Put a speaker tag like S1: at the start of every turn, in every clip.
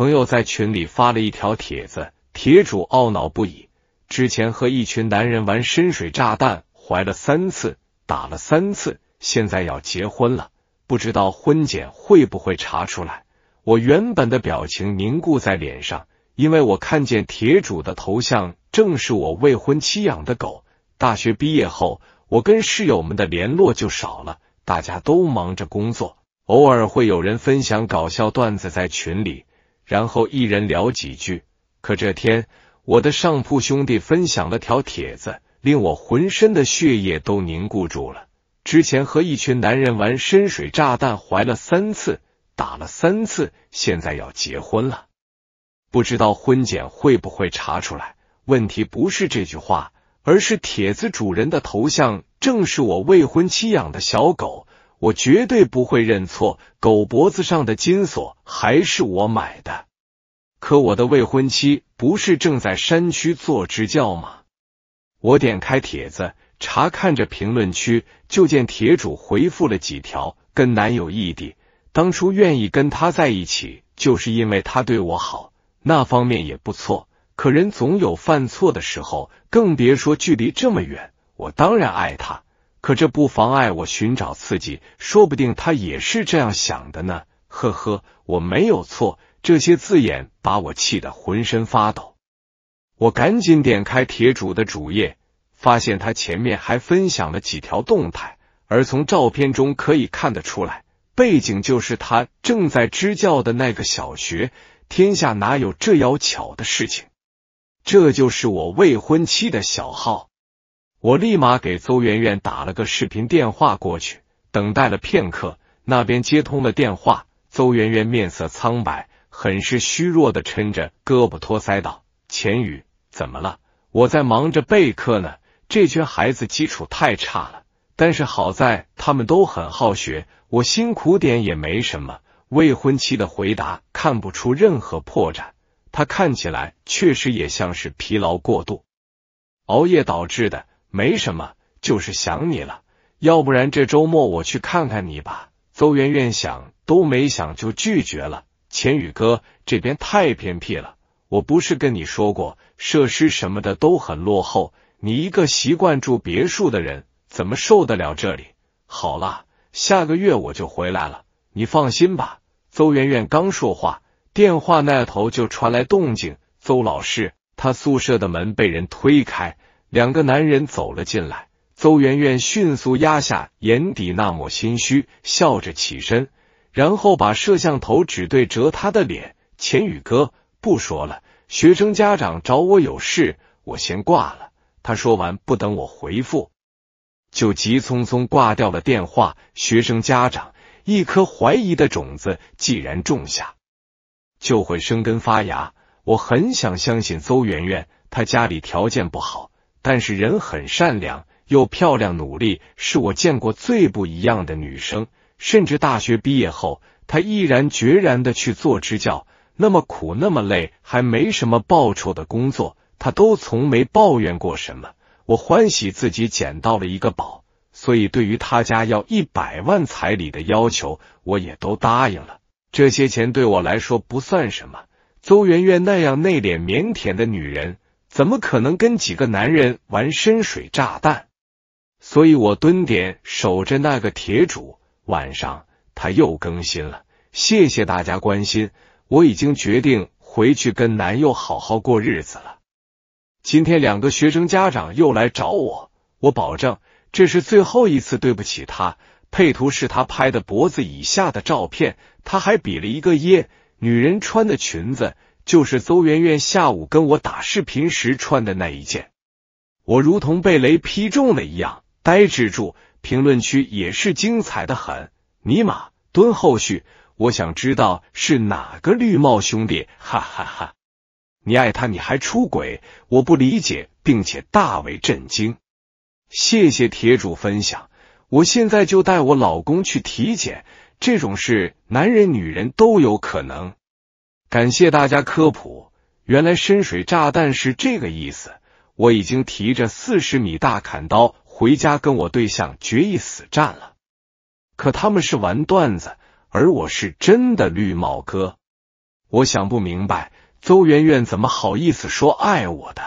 S1: 朋友在群里发了一条帖子，铁主懊恼不已。之前和一群男人玩深水炸弹，怀了三次，打了三次，现在要结婚了，不知道婚检会不会查出来。我原本的表情凝固在脸上，因为我看见铁主的头像正是我未婚妻养的狗。大学毕业后，我跟室友们的联络就少了，大家都忙着工作，偶尔会有人分享搞笑段子在群里。然后一人聊几句。可这天，我的上铺兄弟分享了条帖子，令我浑身的血液都凝固住了。之前和一群男人玩深水炸弹，怀了三次，打了三次，现在要结婚了。不知道婚检会不会查出来？问题不是这句话，而是帖子主人的头像正是我未婚妻养的小狗。我绝对不会认错，狗脖子上的金锁还是我买的。可我的未婚妻不是正在山区做支教吗？我点开帖子，查看着评论区，就见铁主回复了几条，跟男友异地，当初愿意跟他在一起，就是因为他对我好，那方面也不错。可人总有犯错的时候，更别说距离这么远。我当然爱他。可这不妨碍我寻找刺激，说不定他也是这样想的呢。呵呵，我没有错，这些字眼把我气得浑身发抖。我赶紧点开铁主的主页，发现他前面还分享了几条动态，而从照片中可以看得出来，背景就是他正在支教的那个小学。天下哪有这妖巧的事情？这就是我未婚妻的小号。我立马给邹媛媛打了个视频电话过去，等待了片刻，那边接通了电话。邹媛媛面色苍白，很是虚弱的撑着胳膊托腮道：“钱宇，怎么了？我在忙着备课呢。这群孩子基础太差了，但是好在他们都很好学，我辛苦点也没什么。”未婚妻的回答看不出任何破绽，他看起来确实也像是疲劳过度、熬夜导致的。没什么，就是想你了。要不然这周末我去看看你吧。邹媛媛想都没想就拒绝了。钱宇哥，这边太偏僻了，我不是跟你说过，设施什么的都很落后。你一个习惯住别墅的人，怎么受得了这里？好啦，下个月我就回来了，你放心吧。邹媛媛刚说话，电话那头就传来动静。邹老师，他宿舍的门被人推开。两个男人走了进来，邹媛媛迅速压下眼底那抹心虚，笑着起身，然后把摄像头只对折他的脸。钱宇哥，不说了，学生家长找我有事，我先挂了。他说完，不等我回复，就急匆匆挂掉了电话。学生家长，一颗怀疑的种子既然种下，就会生根发芽。我很想相信邹媛媛，她家里条件不好。但是人很善良，又漂亮、努力，是我见过最不一样的女生。甚至大学毕业后，她毅然决然的去做支教，那么苦、那么累，还没什么报酬的工作，她都从没抱怨过什么。我欢喜自己捡到了一个宝，所以对于他家要一百万彩礼的要求，我也都答应了。这些钱对我来说不算什么。邹媛媛那样内敛、腼腆的女人。怎么可能跟几个男人玩深水炸弹？所以我蹲点守着那个铁主。晚上他又更新了，谢谢大家关心。我已经决定回去跟男友好好过日子了。今天两个学生家长又来找我，我保证这是最后一次对不起他。配图是他拍的脖子以下的照片，他还比了一个耶。女人穿的裙子。就是邹媛媛下午跟我打视频时穿的那一件，我如同被雷劈中了一样呆滞住。评论区也是精彩的很，尼玛蹲后续，我想知道是哪个绿帽兄弟，哈哈哈！你爱他你还出轨，我不理解并且大为震惊。谢谢铁主分享，我现在就带我老公去体检，这种事男人女人都有可能。感谢大家科普，原来深水炸弹是这个意思。我已经提着四十米大砍刀回家跟我对象决一死战了。可他们是玩段子，而我是真的绿帽哥。我想不明白，邹媛媛怎么好意思说爱我的？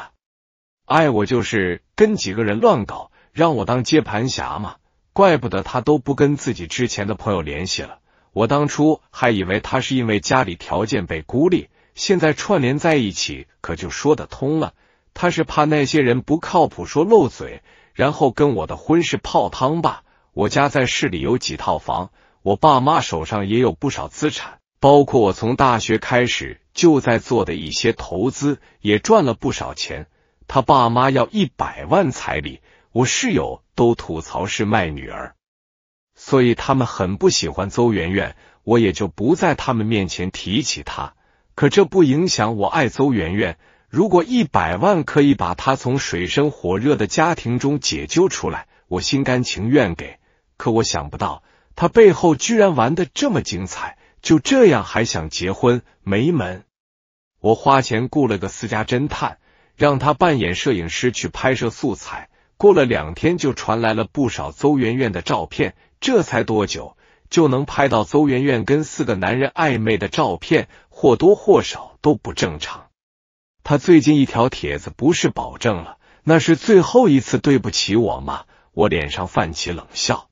S1: 爱我就是跟几个人乱搞，让我当接盘侠嘛。怪不得他都不跟自己之前的朋友联系了。我当初还以为他是因为家里条件被孤立，现在串联在一起，可就说得通了。他是怕那些人不靠谱，说漏嘴，然后跟我的婚事泡汤吧。我家在市里有几套房，我爸妈手上也有不少资产，包括我从大学开始就在做的一些投资，也赚了不少钱。他爸妈要一百万彩礼，我室友都吐槽是卖女儿。所以他们很不喜欢邹媛媛，我也就不在他们面前提起她。可这不影响我爱邹媛媛。如果一百万可以把她从水深火热的家庭中解救出来，我心甘情愿给。可我想不到，她背后居然玩的这么精彩，就这样还想结婚？没门！我花钱雇了个私家侦探，让他扮演摄影师去拍摄素材。过了两天，就传来了不少邹媛媛的照片。这才多久就能拍到邹媛媛跟四个男人暧昧的照片，或多或少都不正常。他最近一条帖子不是保证了那是最后一次对不起我吗？我脸上泛起冷笑，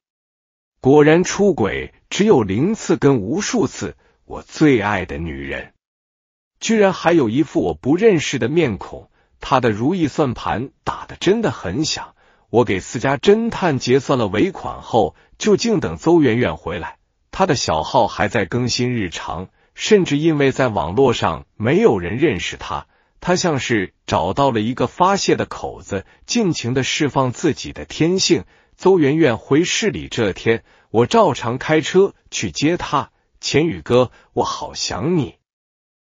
S1: 果然出轨只有零次跟无数次。我最爱的女人，居然还有一副我不认识的面孔，他的如意算盘打的真的很响。我给私家侦探结算了尾款后，就静等邹媛媛回来。她的小号还在更新日常，甚至因为在网络上没有人认识她，他像是找到了一个发泄的口子，尽情的释放自己的天性。邹媛媛回市里这天，我照常开车去接她。钱宇哥，我好想你。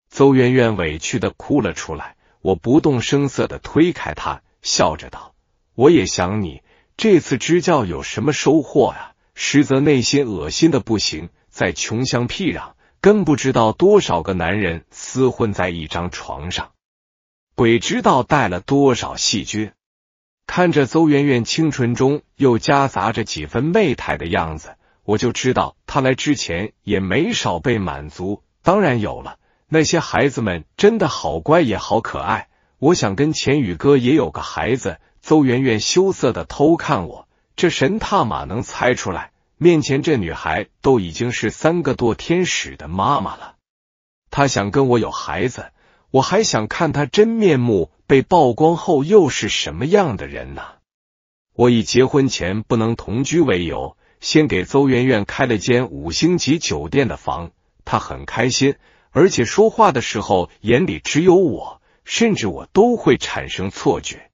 S1: 邹媛媛委屈的哭了出来，我不动声色的推开他，笑着道。我也想你。这次支教有什么收获呀？实则内心恶心的不行，在穷乡僻壤，更不知道多少个男人厮混在一张床上，鬼知道带了多少细菌。看着邹媛媛清纯中又夹杂着几分媚态的样子，我就知道她来之前也没少被满足。当然有了，那些孩子们真的好乖也好可爱。我想跟钱宇哥也有个孩子。邹媛媛羞涩的偷看我，这神他马能猜出来？面前这女孩都已经是三个堕天使的妈妈了，她想跟我有孩子，我还想看她真面目被曝光后又是什么样的人呢？我以结婚前不能同居为由，先给邹媛媛开了间五星级酒店的房，她很开心，而且说话的时候眼里只有我，甚至我都会产生错觉。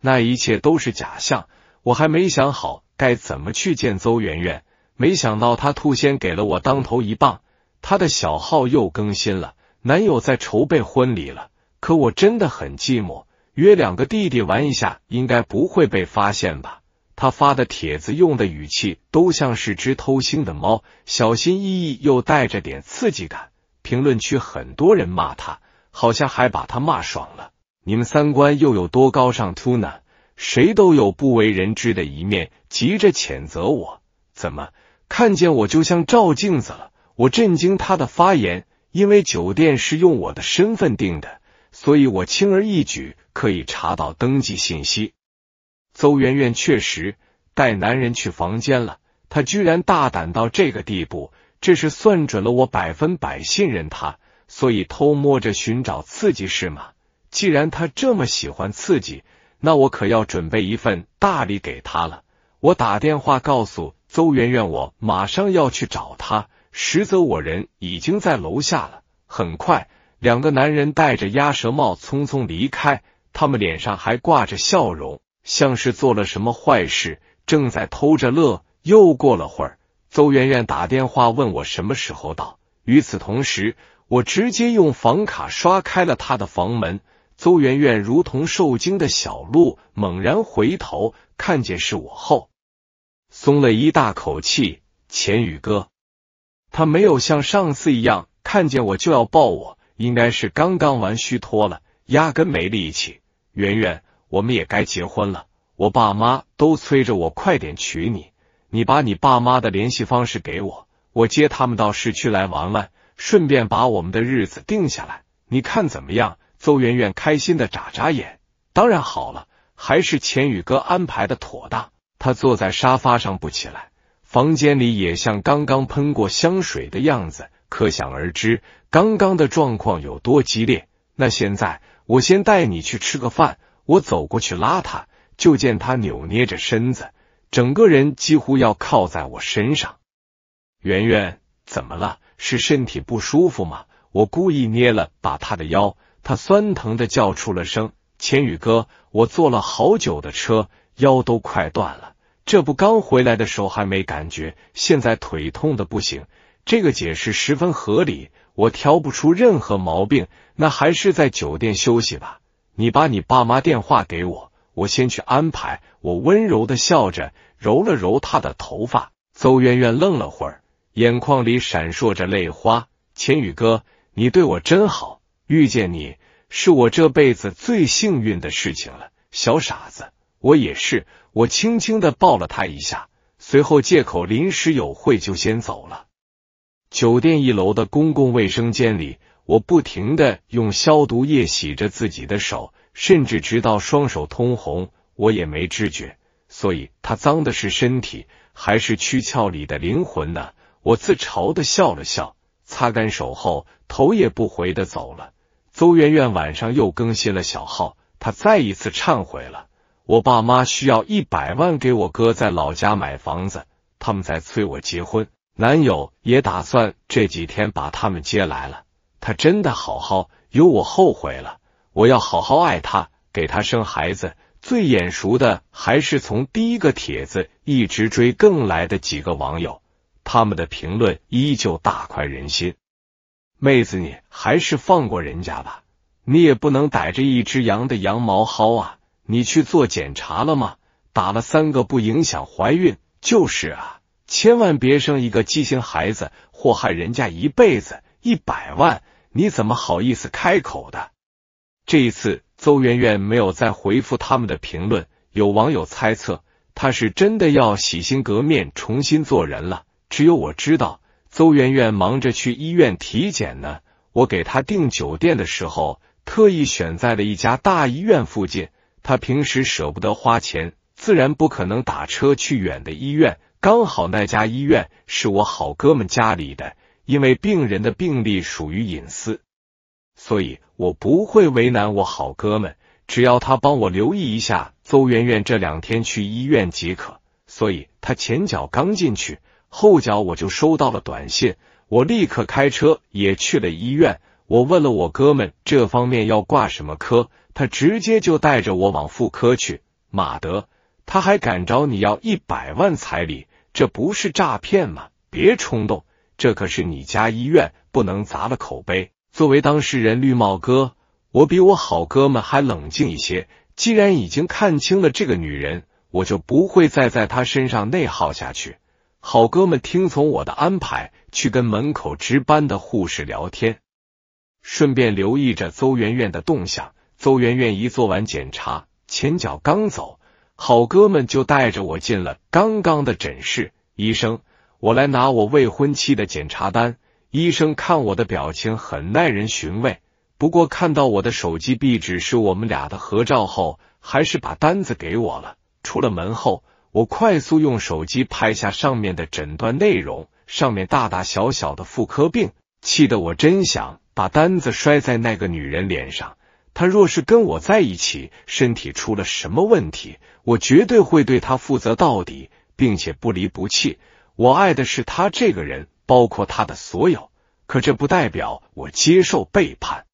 S1: 那一切都是假象，我还没想好该怎么去见邹媛媛。没想到她兔先给了我当头一棒，她的小号又更新了，男友在筹备婚礼了。可我真的很寂寞，约两个弟弟玩一下，应该不会被发现吧？他发的帖子用的语气都像是只偷腥的猫，小心翼翼又带着点刺激感。评论区很多人骂他，好像还把他骂爽了。你们三观又有多高尚突呢？谁都有不为人知的一面，急着谴责我，怎么看见我就像照镜子了？我震惊他的发言，因为酒店是用我的身份定的，所以我轻而易举可以查到登记信息。邹媛媛确实带男人去房间了，她居然大胆到这个地步，这是算准了我百分百信任她，所以偷摸着寻找刺激是吗？既然他这么喜欢刺激，那我可要准备一份大礼给他了。我打电话告诉邹媛媛，我马上要去找他。实则我人已经在楼下了。很快，两个男人戴着鸭舌帽匆匆离开，他们脸上还挂着笑容，像是做了什么坏事，正在偷着乐。又过了会儿，邹媛媛打电话问我什么时候到。与此同时，我直接用房卡刷开了他的房门。邹媛媛如同受惊的小鹿，猛然回头，看见是我后，松了一大口气。钱宇哥，他没有像上次一样看见我就要抱我，应该是刚刚玩虚脱了，压根没力气。媛媛，我们也该结婚了，我爸妈都催着我快点娶你，你把你爸妈的联系方式给我，我接他们到市区来玩玩，顺便把我们的日子定下来，你看怎么样？邹媛媛开心的眨眨眼，当然好了，还是钱宇哥安排的妥当。他坐在沙发上不起来，房间里也像刚刚喷过香水的样子，可想而知刚刚的状况有多激烈。那现在，我先带你去吃个饭。我走过去拉他，就见他扭捏着身子，整个人几乎要靠在我身上。媛媛，怎么了？是身体不舒服吗？我故意捏了把他的腰。他酸疼的叫出了声：“千羽哥，我坐了好久的车，腰都快断了。这不刚回来的时候还没感觉，现在腿痛的不行。”这个解释十分合理，我挑不出任何毛病。那还是在酒店休息吧。你把你爸妈电话给我，我先去安排。我温柔的笑着，揉了揉他的头发。邹媛媛愣了会儿，眼眶里闪烁着泪花。千羽哥，你对我真好。遇见你是我这辈子最幸运的事情了，小傻子，我也是。我轻轻的抱了他一下，随后借口临时有会就先走了。酒店一楼的公共卫生间里，我不停的用消毒液洗着自己的手，甚至直到双手通红，我也没知觉。所以，他脏的是身体，还是躯壳里的灵魂呢？我自嘲的笑了笑，擦干手后，头也不回的走了。邹媛媛晚上又更新了小号，她再一次忏悔了。我爸妈需要一百万给我哥在老家买房子，他们在催我结婚，男友也打算这几天把他们接来了。他真的好好，有我后悔了，我要好好爱他，给他生孩子。最眼熟的还是从第一个帖子一直追更来的几个网友，他们的评论依旧大快人心。妹子，你还是放过人家吧，你也不能逮着一只羊的羊毛薅啊！你去做检查了吗？打了三个不影响怀孕，就是啊，千万别生一个畸形孩子，祸害人家一辈子。一百万，你怎么好意思开口的？这一次，邹媛媛没有再回复他们的评论。有网友猜测，她是真的要洗心革面，重新做人了。只有我知道。邹媛媛忙着去医院体检呢，我给她订酒店的时候特意选在了一家大医院附近。她平时舍不得花钱，自然不可能打车去远的医院。刚好那家医院是我好哥们家里的，因为病人的病历属于隐私，所以我不会为难我好哥们，只要他帮我留意一下邹媛媛这两天去医院即可。所以他前脚刚进去。后脚我就收到了短信，我立刻开车也去了医院。我问了我哥们这方面要挂什么科，他直接就带着我往妇科去。马德，他还敢找你要一百万彩礼，这不是诈骗吗？别冲动，这可是你家医院，不能砸了口碑。作为当事人绿帽哥，我比我好哥们还冷静一些。既然已经看清了这个女人，我就不会再在她身上内耗下去。好哥们听从我的安排，去跟门口值班的护士聊天，顺便留意着邹媛媛的动向。邹媛媛一做完检查，前脚刚走，好哥们就带着我进了刚刚的诊室。医生，我来拿我未婚妻的检查单。医生看我的表情很耐人寻味，不过看到我的手机壁纸是我们俩的合照后，还是把单子给我了。出了门后。我快速用手机拍下上面的诊断内容，上面大大小小的妇科病，气得我真想把单子摔在那个女人脸上。她若是跟我在一起，身体出了什么问题，我绝对会对她负责到底，并且不离不弃。我爱的是他这个人，包括他的所有，可这不代表我接受背叛。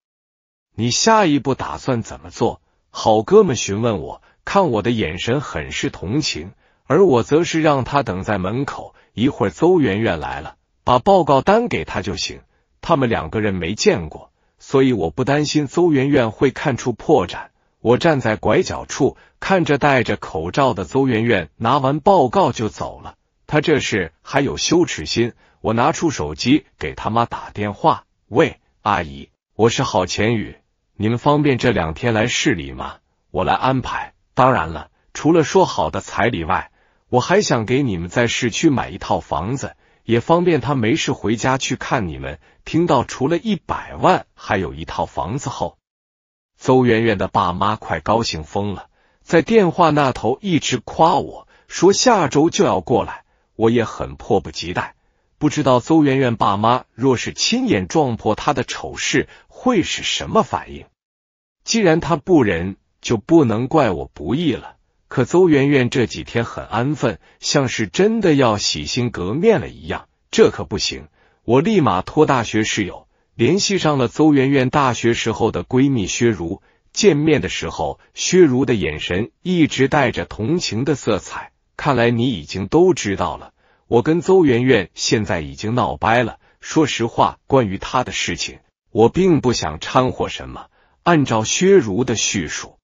S1: 你下一步打算怎么做？好哥们询问我，看我的眼神很是同情。而我则是让他等在门口，一会儿邹媛媛来了，把报告单给他就行。他们两个人没见过，所以我不担心邹媛媛会看出破绽。我站在拐角处，看着戴着口罩的邹媛媛拿完报告就走了。他这是还有羞耻心？我拿出手机给他妈打电话：“喂，阿姨，我是郝钱宇，你们方便这两天来市里吗？我来安排。当然了，除了说好的彩礼外。”我还想给你们在市区买一套房子，也方便他没事回家去看你们。听到除了一百万，还有一套房子后，邹媛媛的爸妈快高兴疯了，在电话那头一直夸我说下周就要过来，我也很迫不及待。不知道邹媛媛爸妈若是亲眼撞破他的丑事，会是什么反应？既然他不仁，就不能怪我不义了。可邹媛媛这几天很安分，像是真的要洗心革面了一样。这可不行，我立马托大学室友联系上了邹媛媛大学时候的闺蜜薛如。见面的时候，薛如的眼神一直带着同情的色彩。看来你已经都知道了，我跟邹媛媛现在已经闹掰了。说实话，关于她的事情，我并不想掺和什么。按照薛如的叙述。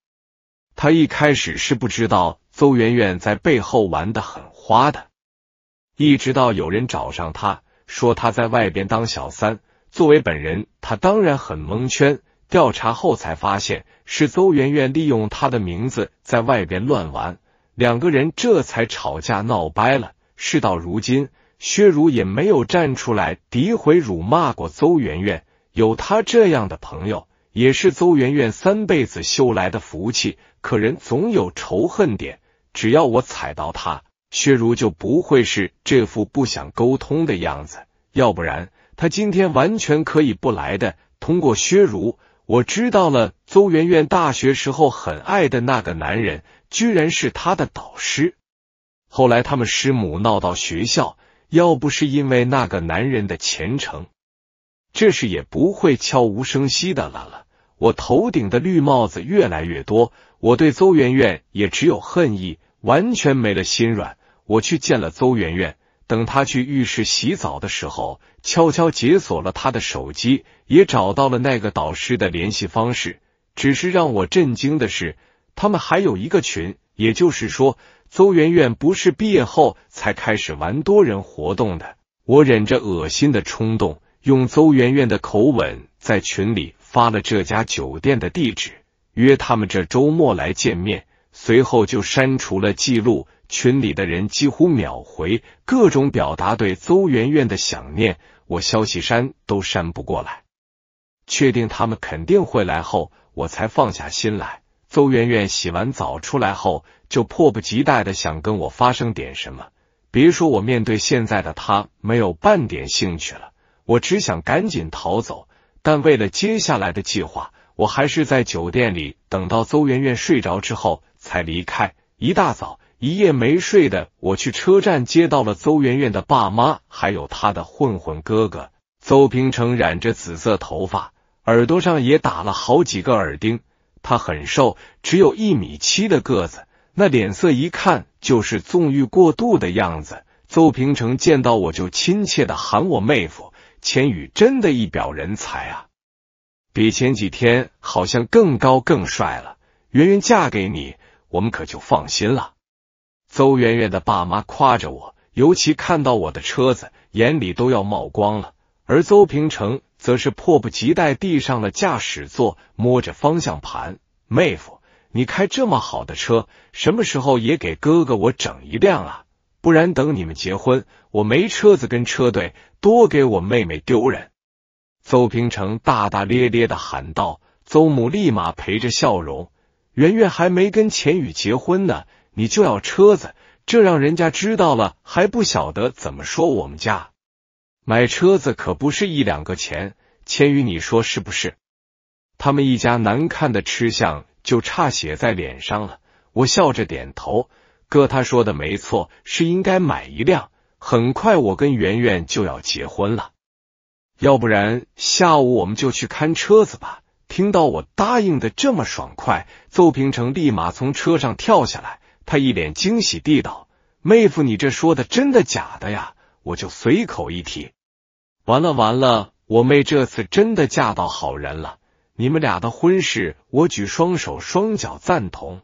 S1: 他一开始是不知道邹媛媛在背后玩的很花的，一直到有人找上他说他在外边当小三，作为本人，他当然很蒙圈。调查后才发现是邹媛媛利用他的名字在外边乱玩，两个人这才吵架闹掰了。事到如今，薛如也没有站出来诋毁、辱骂过邹媛媛，有他这样的朋友。也是邹媛媛三辈子修来的福气，可人总有仇恨点。只要我踩到他，薛如就不会是这副不想沟通的样子。要不然，他今天完全可以不来的。通过薛如，我知道了邹媛媛大学时候很爱的那个男人，居然是他的导师。后来他们师母闹到学校，要不是因为那个男人的前程，这事也不会悄无声息的了了。我头顶的绿帽子越来越多，我对邹媛媛也只有恨意，完全没了心软。我去见了邹媛媛，等她去浴室洗澡的时候，悄悄解锁了她的手机，也找到了那个导师的联系方式。只是让我震惊的是，他们还有一个群，也就是说，邹媛媛不是毕业后才开始玩多人活动的。我忍着恶心的冲动，用邹媛媛的口吻在群里。发了这家酒店的地址，约他们这周末来见面，随后就删除了记录。群里的人几乎秒回，各种表达对邹媛媛的想念。我消息删都删不过来。确定他们肯定会来后，我才放下心来。邹媛媛洗完澡出来后，就迫不及待的想跟我发生点什么。别说我面对现在的他没有半点兴趣了，我只想赶紧逃走。但为了接下来的计划，我还是在酒店里等到邹媛媛睡着之后才离开。一大早一夜没睡的我去车站接到了邹媛媛的爸妈，还有她的混混哥哥邹平成。染着紫色头发，耳朵上也打了好几个耳钉。他很瘦，只有一米七的个子，那脸色一看就是纵欲过度的样子。邹平成见到我就亲切的喊我妹夫。千羽真的一表人才啊，比前几天好像更高更帅了。圆圆嫁给你，我们可就放心了。邹圆圆的爸妈夸着我，尤其看到我的车子，眼里都要冒光了。而邹平成则是迫不及待地上了驾驶座，摸着方向盘：“妹夫，你开这么好的车，什么时候也给哥哥我整一辆啊？不然等你们结婚，我没车子跟车队。”多给我妹妹丢人！邹平成大大咧咧的喊道。邹母立马陪着笑容。圆圆还没跟钱宇结婚呢，你就要车子，这让人家知道了还不晓得怎么说我们家。买车子可不是一两个钱，钱宇你说是不是？他们一家难看的吃相就差写在脸上了。我笑着点头，哥他说的没错，是应该买一辆。很快，我跟圆圆就要结婚了，要不然下午我们就去看车子吧。听到我答应的这么爽快，邹平成立马从车上跳下来，他一脸惊喜地道：“妹夫，你这说的真的假的呀？我就随口一提。完了完了，我妹这次真的嫁到好人了，你们俩的婚事我举双手双脚赞同。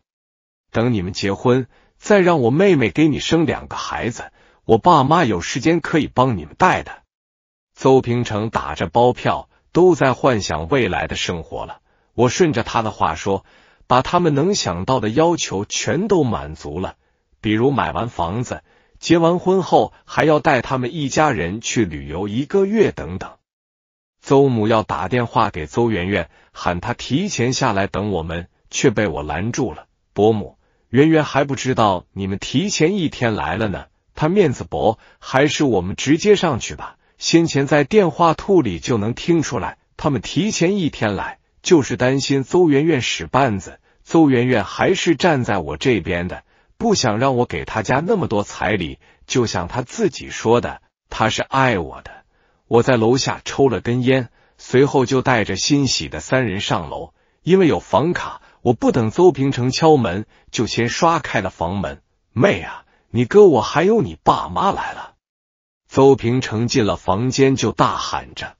S1: 等你们结婚，再让我妹妹给你生两个孩子。”我爸妈有时间可以帮你们带的。邹平成打着包票，都在幻想未来的生活了。我顺着他的话说，把他们能想到的要求全都满足了，比如买完房子、结完婚后还要带他们一家人去旅游一个月等等。邹母要打电话给邹媛媛，喊她提前下来等我们，却被我拦住了。伯母，媛媛还不知道你们提前一天来了呢。他面子薄，还是我们直接上去吧。先前在电话兔里就能听出来，他们提前一天来就是担心邹媛媛使绊子。邹媛媛还是站在我这边的，不想让我给他家那么多彩礼，就像他自己说的，他是爱我的。我在楼下抽了根烟，随后就带着欣喜的三人上楼，因为有房卡，我不等邹平成敲门，就先刷开了房门。妹啊！你哥，我还有你爸妈来了。邹平成进了房间就大喊着，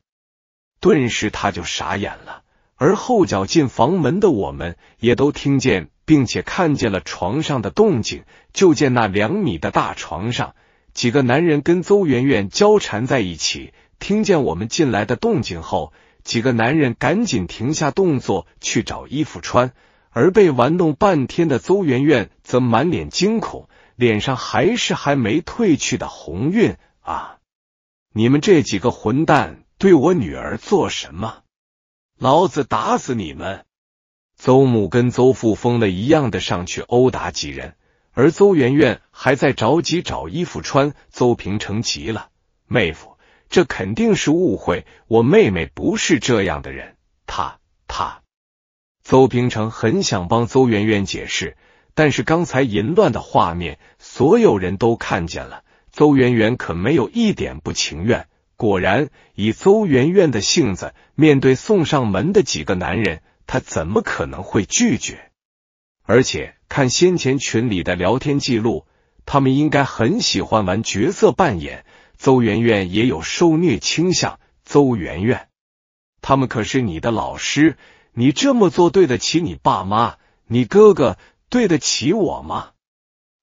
S1: 顿时他就傻眼了。而后脚进房门的我们也都听见，并且看见了床上的动静。就见那两米的大床上，几个男人跟邹媛媛交缠在一起。听见我们进来的动静后，几个男人赶紧停下动作去找衣服穿，而被玩弄半天的邹媛媛则满脸惊恐。脸上还是还没褪去的红晕啊！你们这几个混蛋对我女儿做什么？老子打死你们！邹母跟邹父疯了一样的上去殴打几人，而邹媛媛还在着急找衣服穿。邹平成急了：“妹夫，这肯定是误会，我妹妹不是这样的人，她……她……”邹平成很想帮邹媛媛解释。但是刚才淫乱的画面，所有人都看见了。邹媛媛可没有一点不情愿。果然，以邹媛媛的性子，面对送上门的几个男人，她怎么可能会拒绝？而且看先前群里的聊天记录，他们应该很喜欢玩角色扮演。邹媛媛也有受虐倾向。邹媛媛，他们可是你的老师，你这么做对得起你爸妈、你哥哥？对得起我吗？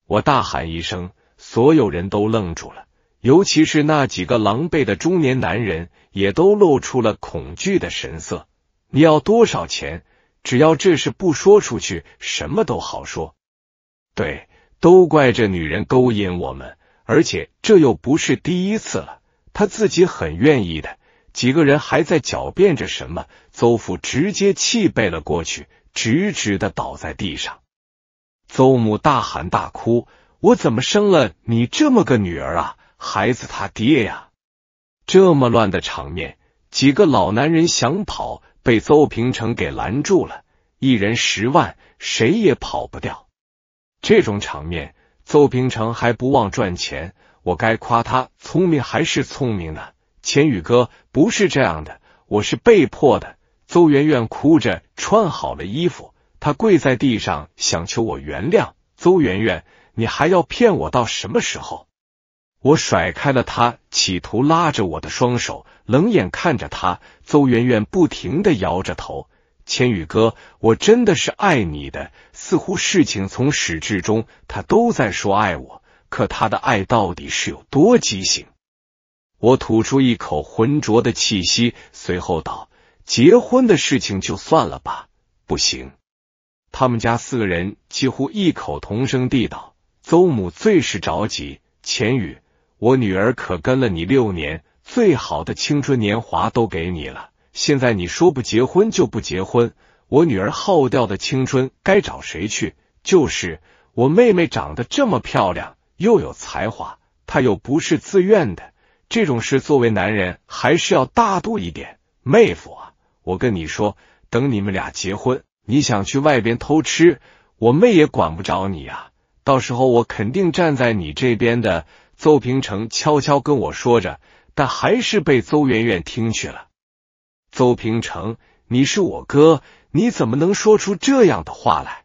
S1: 我大喊一声，所有人都愣住了，尤其是那几个狼狈的中年男人，也都露出了恐惧的神色。你要多少钱？只要这事不说出去，什么都好说。对，都怪这女人勾引我们，而且这又不是第一次了，她自己很愿意的。几个人还在狡辩着什么，邹父直接气背了过去，直直的倒在地上。邹母大喊大哭：“我怎么生了你这么个女儿啊！孩子他爹呀！”这么乱的场面，几个老男人想跑，被邹平城给拦住了。一人十万，谁也跑不掉。这种场面，邹平城还不忘赚钱。我该夸他聪明还是聪明呢？钱宇哥，不是这样的，我是被迫的。邹媛媛哭着穿好了衣服。他跪在地上，想求我原谅。邹媛媛，你还要骗我到什么时候？我甩开了他，企图拉着我的双手，冷眼看着他。邹媛媛不停的摇着头。千羽哥，我真的是爱你的。似乎事情从始至终，他都在说爱我。可他的爱到底是有多畸形？我吐出一口浑浊的气息，随后道：“结婚的事情就算了吧，不行。”他们家四个人几乎异口同声地道：“邹母最是着急，钱宇，我女儿可跟了你六年，最好的青春年华都给你了，现在你说不结婚就不结婚，我女儿耗掉的青春该找谁去？就是我妹妹长得这么漂亮，又有才华，她又不是自愿的，这种事作为男人还是要大度一点，妹夫啊，我跟你说，等你们俩结婚。”你想去外边偷吃，我妹也管不着你呀。到时候我肯定站在你这边的。邹平城悄悄跟我说着，但还是被邹媛媛听去了。邹平城，你是我哥，你怎么能说出这样的话来？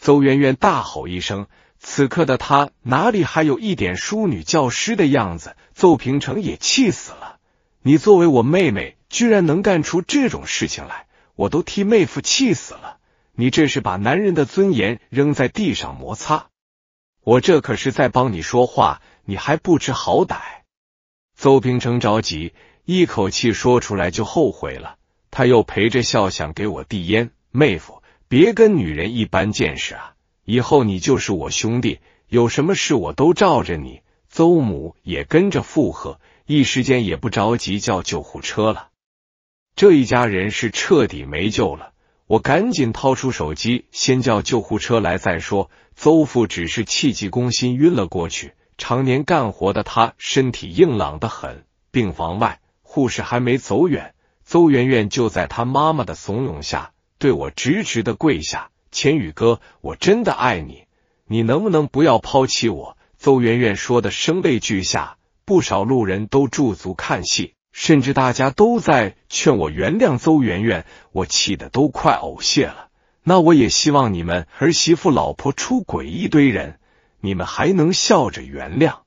S1: 邹媛媛大吼一声，此刻的她哪里还有一点淑女教师的样子？邹平城也气死了，你作为我妹妹，居然能干出这种事情来！我都替妹夫气死了，你这是把男人的尊严扔在地上摩擦，我这可是在帮你说话，你还不知好歹。邹平成着急，一口气说出来就后悔了，他又陪着笑想给我递烟，妹夫别跟女人一般见识啊，以后你就是我兄弟，有什么事我都罩着你。邹母也跟着附和，一时间也不着急叫救护车了。这一家人是彻底没救了，我赶紧掏出手机，先叫救护车来再说。邹父只是气急攻心，晕了过去。常年干活的他，身体硬朗的很。病房外，护士还没走远，邹媛媛就在他妈妈的怂恿下，对我直直的跪下：“千羽哥，我真的爱你，你能不能不要抛弃我？”邹媛媛说的声泪俱下，不少路人都驻足看戏。甚至大家都在劝我原谅邹媛媛，我气得都快呕血了。那我也希望你们儿媳妇、老婆出轨一堆人，你们还能笑着原谅？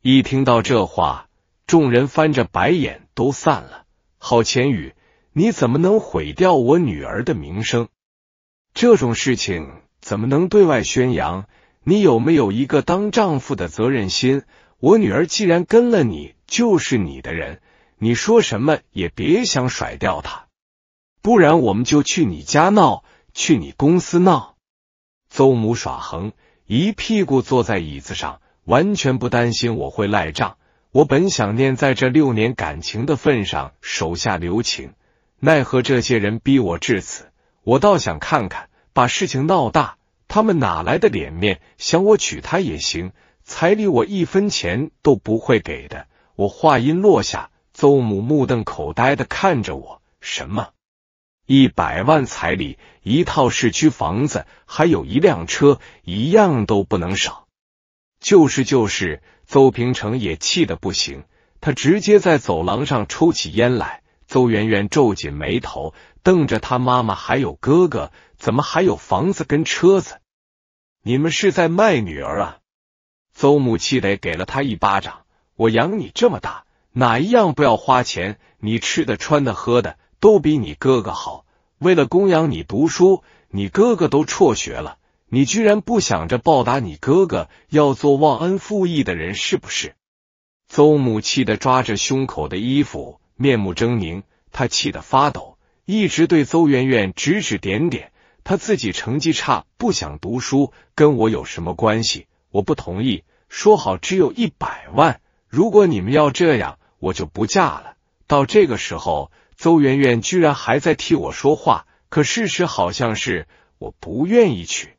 S1: 一听到这话，众人翻着白眼都散了。郝千宇，你怎么能毁掉我女儿的名声？这种事情怎么能对外宣扬？你有没有一个当丈夫的责任心？我女儿既然跟了你，就是你的人。你说什么也别想甩掉他，不然我们就去你家闹，去你公司闹。邹母耍横，一屁股坐在椅子上，完全不担心我会赖账。我本想念在这六年感情的份上手下留情，奈何这些人逼我至此。我倒想看看，把事情闹大，他们哪来的脸面？想我娶她也行，彩礼我一分钱都不会给的。我话音落下。邹母目瞪口呆的看着我，什么一百万彩礼，一套市区房子，还有一辆车，一样都不能少。就是就是，邹平成也气得不行，他直接在走廊上抽起烟来。邹媛媛皱紧眉头，瞪着他妈妈还有哥哥，怎么还有房子跟车子？你们是在卖女儿啊？邹母气得给了他一巴掌，我养你这么大。哪一样不要花钱？你吃的、穿的、喝的都比你哥哥好。为了供养你读书，你哥哥都辍学了。你居然不想着报答你哥哥，要做忘恩负义的人是不是？邹母气得抓着胸口的衣服，面目狰狞。他气得发抖，一直对邹媛媛指指点点。他自己成绩差，不想读书，跟我有什么关系？我不同意。说好只有一百万。如果你们要这样，我就不嫁了。到这个时候，邹媛媛居然还在替我说话，可事实好像是我不愿意娶，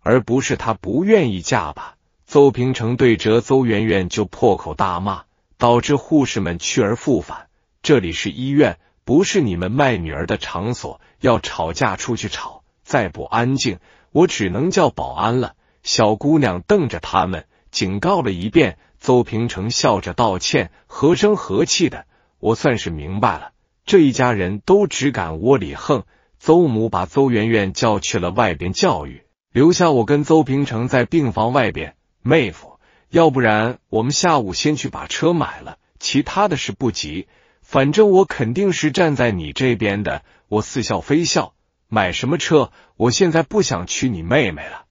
S1: 而不是她不愿意嫁吧？邹平成对折邹媛媛就破口大骂，导致护士们去而复返。这里是医院，不是你们卖女儿的场所，要吵架出去吵，再不安静，我只能叫保安了。小姑娘瞪着他们，警告了一遍。邹平成笑着道歉，和声和气的，我算是明白了，这一家人都只敢窝里横。邹母把邹媛媛叫去了外边教育，留下我跟邹平成在病房外边。妹夫，要不然我们下午先去把车买了，其他的事不急，反正我肯定是站在你这边的。我似笑非笑，买什么车？我现在不想娶你妹妹了，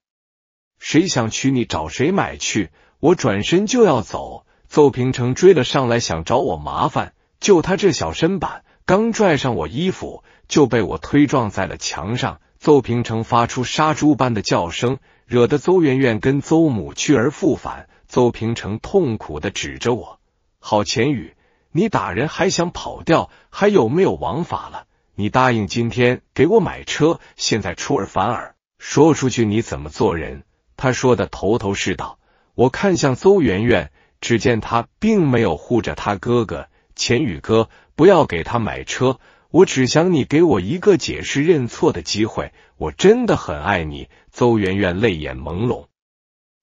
S1: 谁想娶你，找谁买去。我转身就要走，邹平成追了上来，想找我麻烦。就他这小身板，刚拽上我衣服，就被我推撞在了墙上。邹平成发出杀猪般的叫声，惹得邹媛媛跟邹母去而复返。邹平成痛苦的指着我：“郝钱宇，你打人还想跑掉？还有没有王法了？你答应今天给我买车，现在出尔反尔，说出去你怎么做人？”他说的头头是道。我看向邹媛媛，只见她并没有护着她哥哥钱宇哥，不要给他买车。我只想你给我一个解释、认错的机会。我真的很爱你，邹媛媛泪眼朦胧，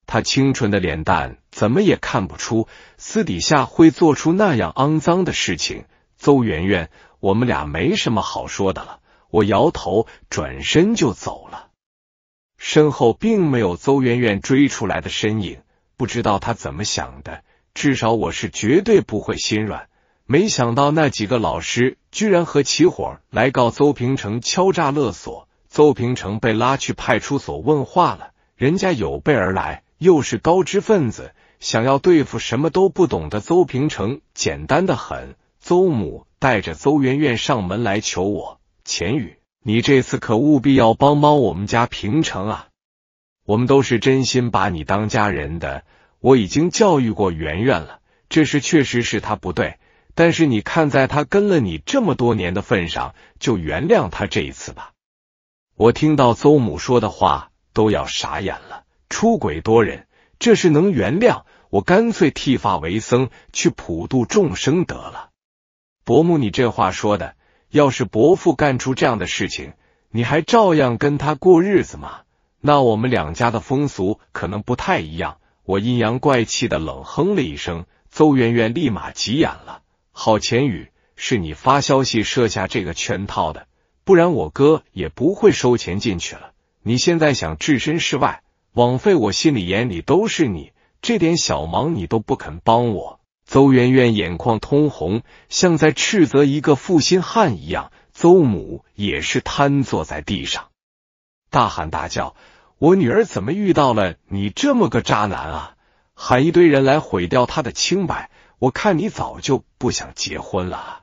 S1: 她清纯的脸蛋怎么也看不出私底下会做出那样肮脏的事情。邹媛媛，我们俩没什么好说的了。我摇头，转身就走了，身后并没有邹媛媛追出来的身影。不知道他怎么想的，至少我是绝对不会心软。没想到那几个老师居然和起伙来告邹平成敲诈勒索，邹平成被拉去派出所问话了。人家有备而来，又是高知分子，想要对付什么都不懂的邹平成，简单的很。邹母带着邹媛媛上门来求我，钱宇，你这次可务必要帮帮我们家平成啊。我们都是真心把你当家人的，我已经教育过圆圆了，这事确实是他不对。但是你看在他跟了你这么多年的份上，就原谅他这一次吧。我听到邹母说的话都要傻眼了，出轨多人，这是能原谅？我干脆剃发为僧，去普度众生得了。伯母，你这话说的，要是伯父干出这样的事情，你还照样跟他过日子吗？那我们两家的风俗可能不太一样。我阴阳怪气的冷哼了一声，邹媛媛立马急眼了。郝钱宇，是你发消息设下这个圈套的，不然我哥也不会收钱进去了。你现在想置身事外，枉费我心里眼里都是你，这点小忙你都不肯帮我。邹媛媛眼眶通红，像在斥责一个负心汉一样。邹母也是瘫坐在地上，大喊大叫。我女儿怎么遇到了你这么个渣男啊！喊一堆人来毁掉她的清白，我看你早就不想结婚了，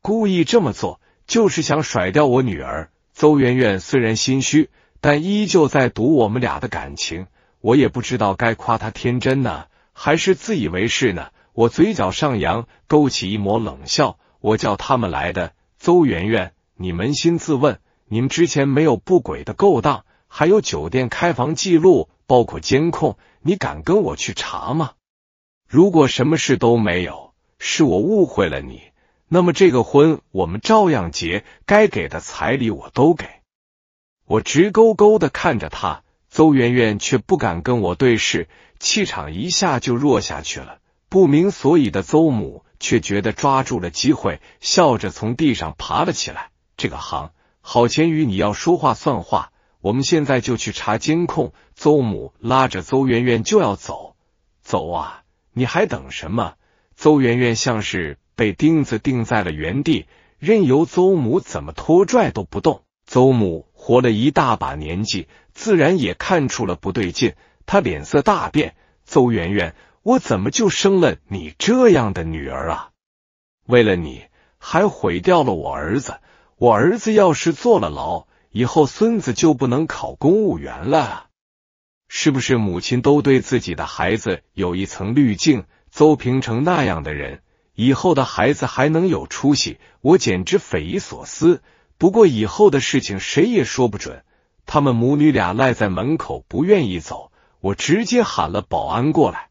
S1: 故意这么做就是想甩掉我女儿。邹媛媛虽然心虚，但依旧在赌我们俩的感情。我也不知道该夸她天真呢，还是自以为是呢。我嘴角上扬，勾起一抹冷笑。我叫他们来的，邹媛媛，你扪心自问，你们之前没有不轨的勾当？还有酒店开房记录，包括监控，你敢跟我去查吗？如果什么事都没有，是我误会了你，那么这个婚我们照样结，该给的彩礼我都给。我直勾勾的看着他，邹媛媛却不敢跟我对视，气场一下就弱下去了。不明所以的邹母却觉得抓住了机会，笑着从地上爬了起来。这个行，郝钱宇，你要说话算话。我们现在就去查监控。邹母拉着邹媛媛就要走，走啊！你还等什么？邹媛媛像是被钉子钉在了原地，任由邹母怎么拖拽都不动。邹母活了一大把年纪，自然也看出了不对劲，她脸色大变。邹媛媛，我怎么就生了你这样的女儿啊？为了你还毁掉了我儿子，我儿子要是坐了牢。以后孙子就不能考公务员了，是不是？母亲都对自己的孩子有一层滤镜。邹平成那样的人，以后的孩子还能有出息？我简直匪夷所思。不过以后的事情谁也说不准。他们母女俩赖在门口不愿意走，我直接喊了保安过来。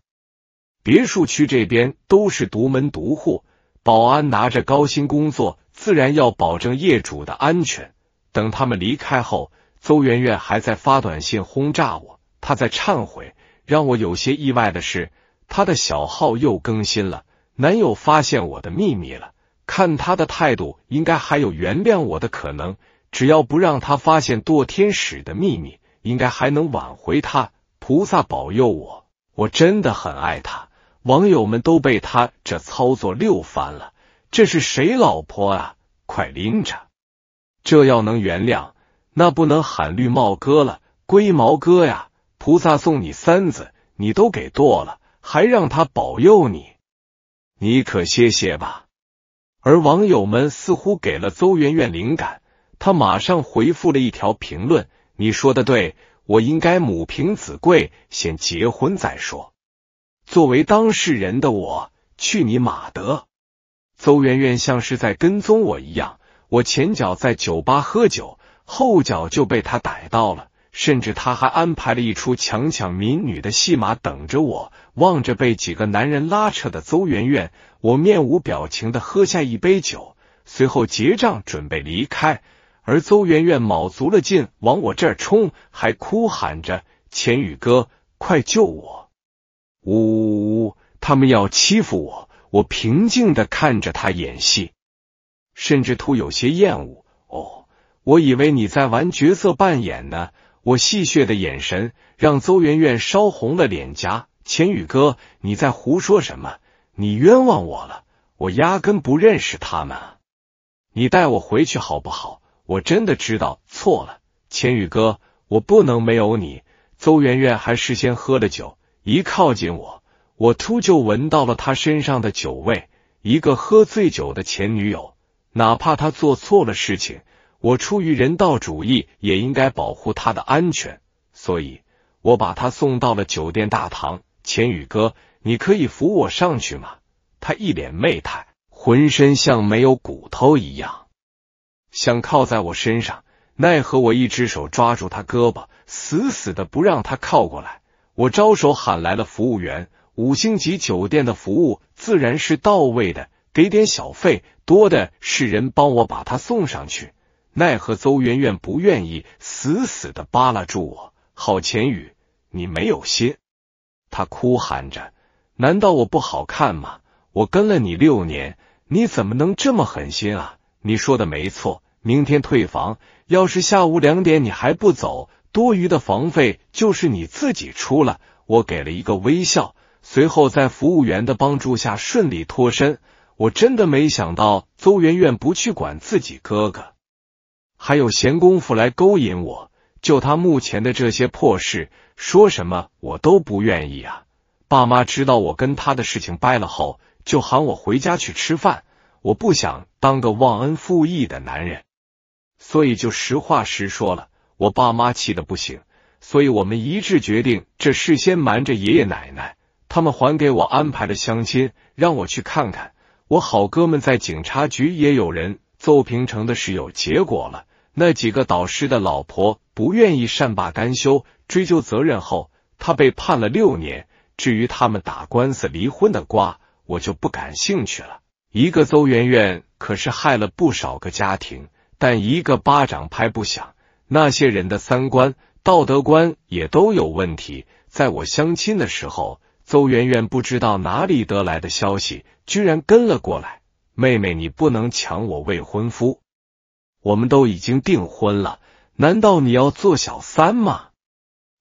S1: 别墅区这边都是独门独户，保安拿着高薪工作，自然要保证业主的安全。等他们离开后，邹媛媛还在发短信轰炸我。她在忏悔，让我有些意外的是，她的小号又更新了。男友发现我的秘密了，看他的态度，应该还有原谅我的可能。只要不让他发现堕天使的秘密，应该还能挽回他。菩萨保佑我，我真的很爱他。网友们都被他这操作六翻了，这是谁老婆啊？快拎着！这要能原谅，那不能喊绿帽哥了，龟毛哥呀！菩萨送你三子，你都给剁了，还让他保佑你，你可歇歇吧。而网友们似乎给了邹媛媛灵感，她马上回复了一条评论：“你说的对，我应该母凭子贵，先结婚再说。”作为当事人的我，去你马德！邹媛媛像是在跟踪我一样。我前脚在酒吧喝酒，后脚就被他逮到了，甚至他还安排了一出强抢民女的戏码等着我。望着被几个男人拉扯的邹媛媛，我面无表情的喝下一杯酒，随后结账准备离开。而邹媛媛卯足了劲往我这儿冲，还哭喊着：“钱宇哥，快救我！”呜呜呜！他们要欺负我！我平静的看着他演戏。甚至突有些厌恶。哦，我以为你在玩角色扮演呢。我戏谑的眼神让邹媛媛烧红了脸颊。千羽哥，你在胡说什么？你冤枉我了，我压根不认识他们。你带我回去好不好？我真的知道错了，千羽哥，我不能没有你。邹媛媛还事先喝了酒，一靠近我，我突就闻到了她身上的酒味。一个喝醉酒的前女友。哪怕他做错了事情，我出于人道主义也应该保护他的安全，所以我把他送到了酒店大堂。千羽哥，你可以扶我上去吗？他一脸媚态，浑身像没有骨头一样，想靠在我身上，奈何我一只手抓住他胳膊，死死的不让他靠过来。我招手喊来了服务员，五星级酒店的服务自然是到位的，给点小费。多的是人帮我把他送上去，奈何邹媛媛不愿意，死死的扒拉住我。郝钱宇，你没有心！他哭喊着：“难道我不好看吗？我跟了你六年，你怎么能这么狠心啊？”你说的没错，明天退房，要是下午两点你还不走，多余的房费就是你自己出了。我给了一个微笑，随后在服务员的帮助下顺利脱身。我真的没想到邹媛媛不去管自己哥哥，还有闲工夫来勾引我。就他目前的这些破事，说什么我都不愿意啊！爸妈知道我跟他的事情掰了后，就喊我回家去吃饭。我不想当个忘恩负义的男人，所以就实话实说了。我爸妈气的不行，所以我们一致决定这事先瞒着爷爷奶奶。他们还给我安排了相亲，让我去看看。我好哥们在警察局也有人，邹平城的事有结果了。那几个导师的老婆不愿意善罢甘休，追究责任后，他被判了六年。至于他们打官司离婚的瓜，我就不感兴趣了。一个邹媛媛可是害了不少个家庭，但一个巴掌拍不响，那些人的三观、道德观也都有问题。在我相亲的时候。邹媛媛不知道哪里得来的消息，居然跟了过来。妹妹，你不能抢我未婚夫，我们都已经订婚了。难道你要做小三吗？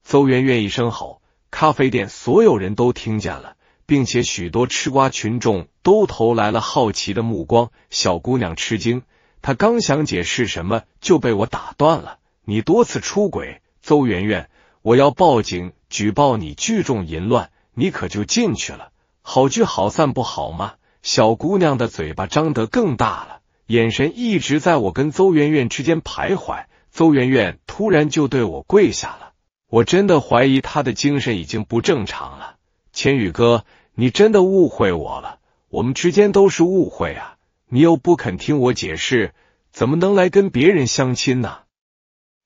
S1: 邹媛媛一声吼，咖啡店所有人都听见了，并且许多吃瓜群众都投来了好奇的目光。小姑娘吃惊，她刚想解释什么，就被我打断了。你多次出轨，邹媛媛，我要报警举报你聚众淫乱。你可就进去了，好聚好散不好吗？小姑娘的嘴巴张得更大了，眼神一直在我跟邹媛媛之间徘徊。邹媛媛突然就对我跪下了，我真的怀疑她的精神已经不正常了。千羽哥，你真的误会我了，我们之间都是误会啊！你又不肯听我解释，怎么能来跟别人相亲呢？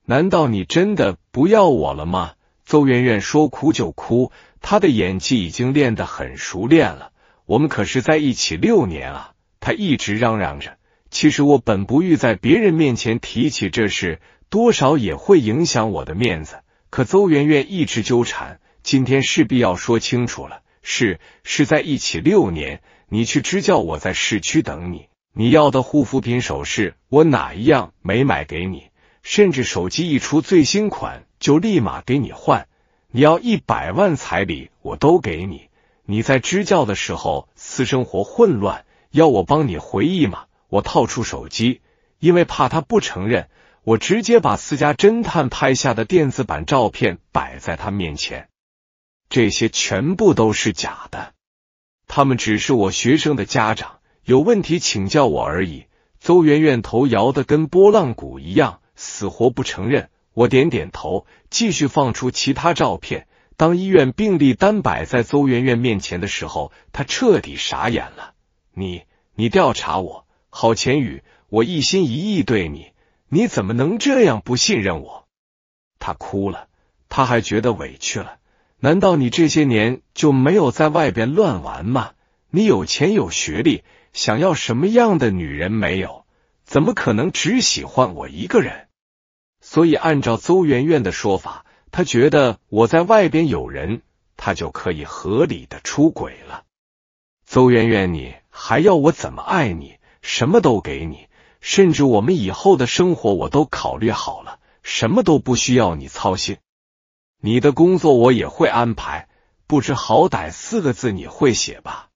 S1: 难道你真的不要我了吗？邹媛媛说哭就哭。他的演技已经练得很熟练了，我们可是在一起六年啊！他一直嚷嚷着，其实我本不欲在别人面前提起这事，多少也会影响我的面子。可邹媛媛一直纠缠，今天势必要说清楚了。是，是在一起六年。你去支教，我在市区等你。你要的护肤品、首饰，我哪一样没买给你？甚至手机一出最新款，就立马给你换。你要一百万彩礼，我都给你。你在支教的时候私生活混乱，要我帮你回忆吗？我掏出手机，因为怕他不承认，我直接把私家侦探拍下的电子版照片摆在他面前。这些全部都是假的，他们只是我学生的家长，有问题请教我而已。邹媛媛头摇的跟拨浪鼓一样，死活不承认。我点点头，继续放出其他照片。当医院病历单摆在邹媛媛面前的时候，她彻底傻眼了。你，你调查我，郝钱宇，我一心一意对你，你怎么能这样不信任我？她哭了，她还觉得委屈了。难道你这些年就没有在外边乱玩吗？你有钱有学历，想要什么样的女人没有？怎么可能只喜欢我一个人？所以，按照邹媛媛的说法，她觉得我在外边有人，她就可以合理的出轨了。邹媛媛，你还要我怎么爱你？什么都给你，甚至我们以后的生活我都考虑好了，什么都不需要你操心。你的工作我也会安排。不知好歹四个字你会写吧？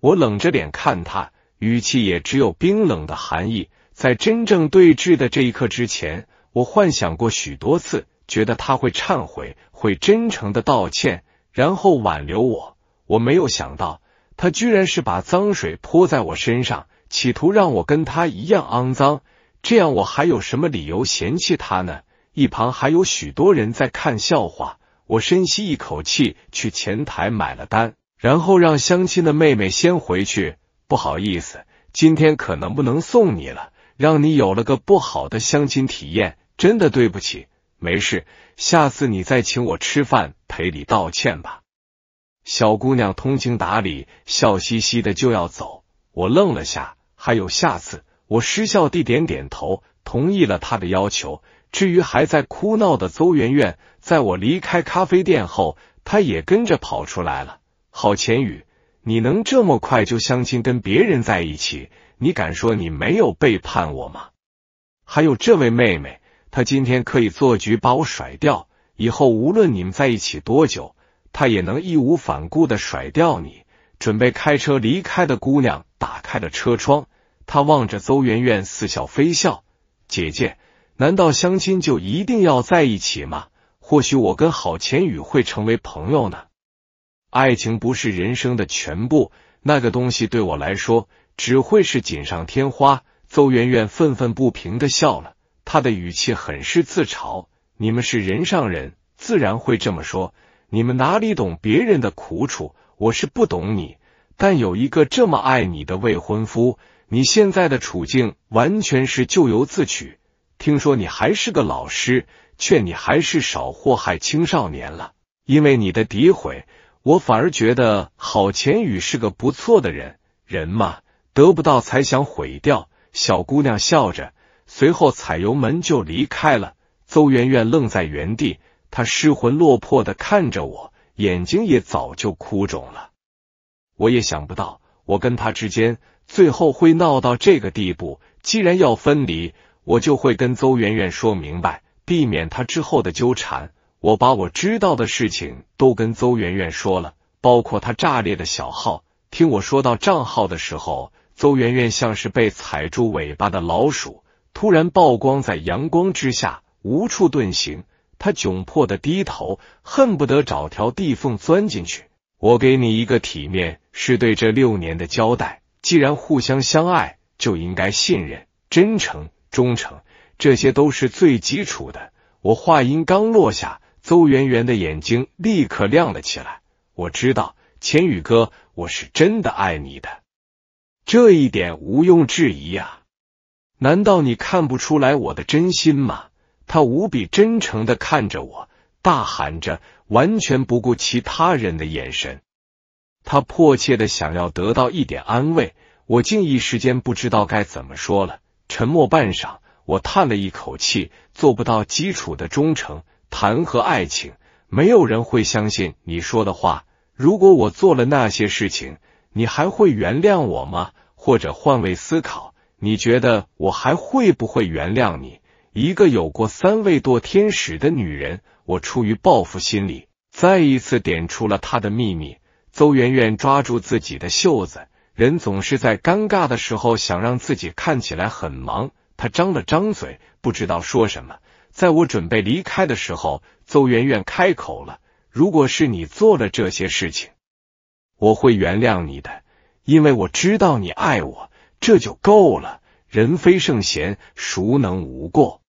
S1: 我冷着脸看他，语气也只有冰冷的寒意。在真正对峙的这一刻之前。我幻想过许多次，觉得他会忏悔，会真诚的道歉，然后挽留我。我没有想到，他居然是把脏水泼在我身上，企图让我跟他一样肮脏。这样我还有什么理由嫌弃他呢？一旁还有许多人在看笑话。我深吸一口气，去前台买了单，然后让相亲的妹妹先回去。不好意思，今天可能不能送你了，让你有了个不好的相亲体验。真的对不起，没事，下次你再请我吃饭赔礼道歉吧。小姑娘通情达理，笑嘻嘻的就要走。我愣了下，还有下次。我失笑地点点头，同意了他的要求。至于还在哭闹的邹媛媛，在我离开咖啡店后，她也跟着跑出来了。郝钱宇，你能这么快就相亲跟别人在一起？你敢说你没有背叛我吗？还有这位妹妹。他今天可以做局把我甩掉，以后无论你们在一起多久，他也能义无反顾的甩掉你。准备开车离开的姑娘打开了车窗，她望着邹媛媛，似笑非笑。姐姐，难道相亲就一定要在一起吗？或许我跟郝乾宇会成为朋友呢？爱情不是人生的全部，那个东西对我来说只会是锦上添花。邹媛媛愤愤不平的笑了。他的语气很是自嘲：“你们是人上人，自然会这么说。你们哪里懂别人的苦楚？我是不懂你，但有一个这么爱你的未婚夫，你现在的处境完全是咎由自取。听说你还是个老师，劝你还是少祸害青少年了。因为你的诋毁，我反而觉得郝钱宇是个不错的人。人嘛，得不到才想毁掉。”小姑娘笑着。随后踩油门就离开了。邹媛媛愣在原地，她失魂落魄的看着我，眼睛也早就哭肿了。我也想不到，我跟她之间最后会闹到这个地步。既然要分离，我就会跟邹媛媛说明白，避免她之后的纠缠。我把我知道的事情都跟邹媛媛说了，包括她炸裂的小号。听我说到账号的时候，邹媛媛像是被踩住尾巴的老鼠。突然曝光在阳光之下，无处遁形。他窘迫的低头，恨不得找条地缝钻进去。我给你一个体面，是对这六年的交代。既然互相相爱，就应该信任、真诚、忠诚，这些都是最基础的。我话音刚落下，邹媛媛的眼睛立刻亮了起来。我知道，千羽哥，我是真的爱你的，这一点毋庸置疑呀。难道你看不出来我的真心吗？他无比真诚的看着我，大喊着，完全不顾其他人的眼神。他迫切的想要得到一点安慰，我竟一时间不知道该怎么说了。沉默半晌，我叹了一口气，做不到基础的忠诚，谈何爱情？没有人会相信你说的话。如果我做了那些事情，你还会原谅我吗？或者换位思考？你觉得我还会不会原谅你？一个有过三位堕天使的女人，我出于报复心理，再一次点出了她的秘密。邹媛媛抓住自己的袖子，人总是在尴尬的时候想让自己看起来很忙。她张了张嘴，不知道说什么。在我准备离开的时候，邹媛媛开口了：“如果是你做了这些事情，我会原谅你的，因为我知道你爱我。”这就够了，人非圣贤，孰能无过？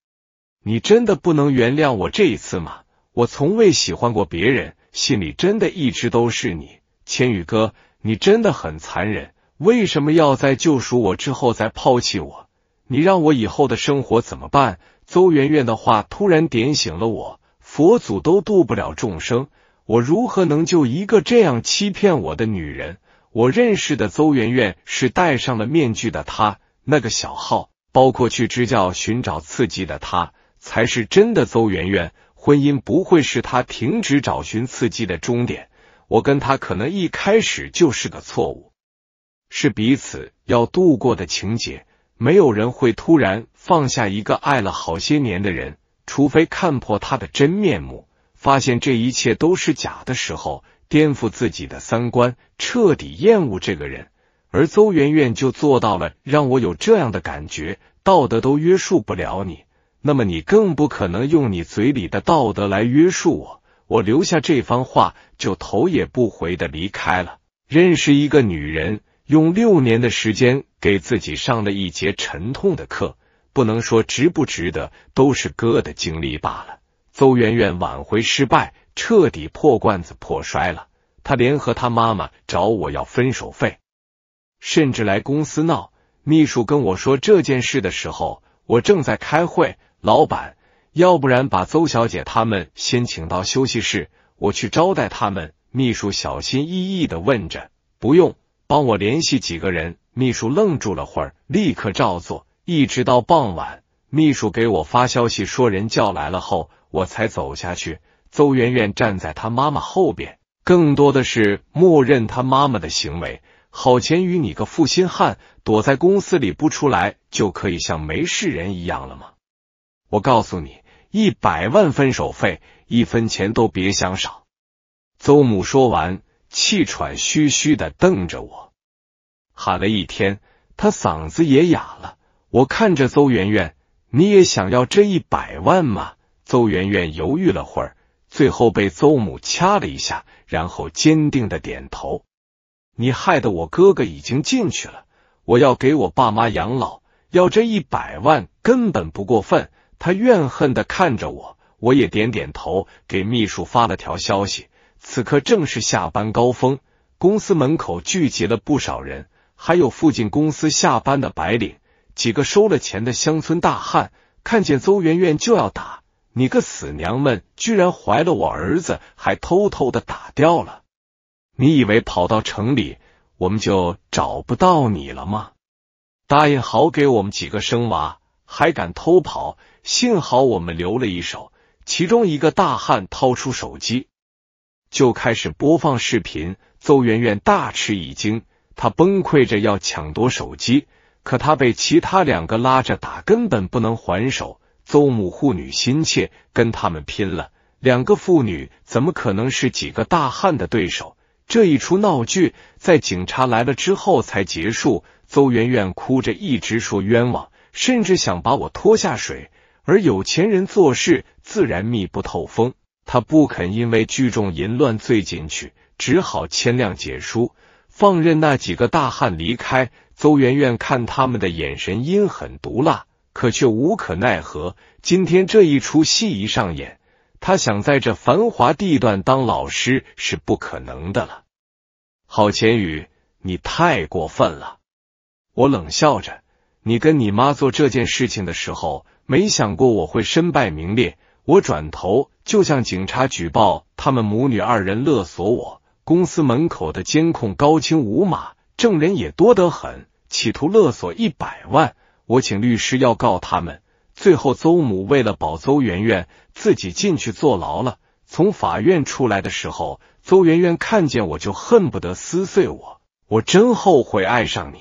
S1: 你真的不能原谅我这一次吗？我从未喜欢过别人，心里真的一直都是你，千羽哥，你真的很残忍，为什么要在救赎我之后再抛弃我？你让我以后的生活怎么办？邹媛媛的话突然点醒了我，佛祖都度不了众生，我如何能救一个这样欺骗我的女人？我认识的邹媛媛是戴上了面具的她，那个小号，包括去支教寻找刺激的她，才是真的邹媛媛。婚姻不会是她停止找寻刺激的终点，我跟她可能一开始就是个错误，是彼此要度过的情节。没有人会突然放下一个爱了好些年的人，除非看破他的真面目，发现这一切都是假的时候。颠覆自己的三观，彻底厌恶这个人，而邹媛媛就做到了，让我有这样的感觉。道德都约束不了你，那么你更不可能用你嘴里的道德来约束我。我留下这番话，就头也不回的离开了。认识一个女人，用六年的时间给自己上了一节沉痛的课。不能说值不值得，都是哥的经历罢了。邹媛媛挽回失败。彻底破罐子破摔了，他联合他妈妈找我要分手费，甚至来公司闹。秘书跟我说这件事的时候，我正在开会。老板，要不然把邹小姐他们先请到休息室，我去招待他们。秘书小心翼翼的问着：“不用，帮我联系几个人。”秘书愣住了会儿，立刻照做。一直到傍晚，秘书给我发消息说人叫来了后，我才走下去。邹媛媛站在她妈妈后边，更多的是默认她妈妈的行为。郝前与你个负心汉，躲在公司里不出来，就可以像没事人一样了吗？我告诉你，一百万分手费，一分钱都别想少。邹母说完，气喘吁吁的瞪着我，喊了一天，他嗓子也哑了。我看着邹媛媛，你也想要这一百万吗？邹媛媛犹豫了会儿。最后被邹母掐了一下，然后坚定的点头。你害得我哥哥已经进去了，我要给我爸妈养老，要这一百万根本不过分。他怨恨的看着我，我也点点头，给秘书发了条消息。此刻正是下班高峰，公司门口聚集了不少人，还有附近公司下班的白领。几个收了钱的乡村大汉看见邹媛媛就要打。你个死娘们，居然怀了我儿子，还偷偷的打掉了！你以为跑到城里我们就找不到你了吗？答应好给我们几个生娃，还敢偷跑！幸好我们留了一手，其中一个大汉掏出手机，就开始播放视频。邹媛媛大吃一惊，她崩溃着要抢夺手机，可她被其他两个拉着打，根本不能还手。邹母护女心切，跟他们拼了。两个妇女怎么可能是几个大汉的对手？这一出闹剧在警察来了之后才结束。邹媛媛哭着一直说冤枉，甚至想把我拖下水。而有钱人做事自然密不透风，他不肯因为聚众淫乱罪进去，只好签谅解书，放任那几个大汉离开。邹媛媛看他们的眼神阴狠毒辣。可却无可奈何。今天这一出戏一上演，他想在这繁华地段当老师是不可能的了。郝钱宇，你太过分了！我冷笑着，你跟你妈做这件事情的时候，没想过我会身败名裂？我转头就向警察举报他们母女二人勒索我。公司门口的监控高清无码，证人也多得很，企图勒索一百万。我请律师要告他们，最后邹母为了保邹媛媛，自己进去坐牢了。从法院出来的时候，邹媛媛看见我就恨不得撕碎我。我真后悔爱上你，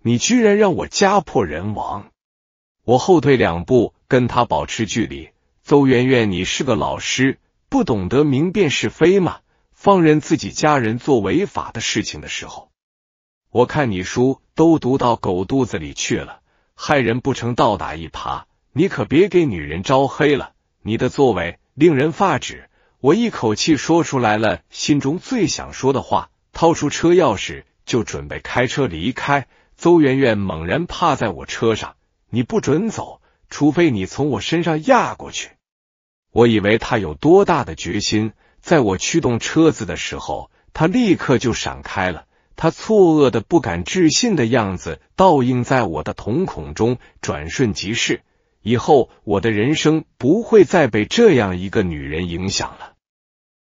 S1: 你居然让我家破人亡。我后退两步，跟他保持距离。邹媛媛，你是个老师，不懂得明辨是非吗？放任自己家人做违法的事情的时候，我看你书都读到狗肚子里去了。害人不成，倒打一耙！你可别给女人招黑了，你的作为令人发指！我一口气说出来了心中最想说的话，掏出车钥匙就准备开车离开。邹媛媛猛然趴在我车上，你不准走，除非你从我身上压过去。我以为他有多大的决心，在我驱动车子的时候，他立刻就闪开了。他错愕的、不敢置信的样子，倒映在我的瞳孔中，转瞬即逝。以后，我的人生不会再被这样一个女人影响了。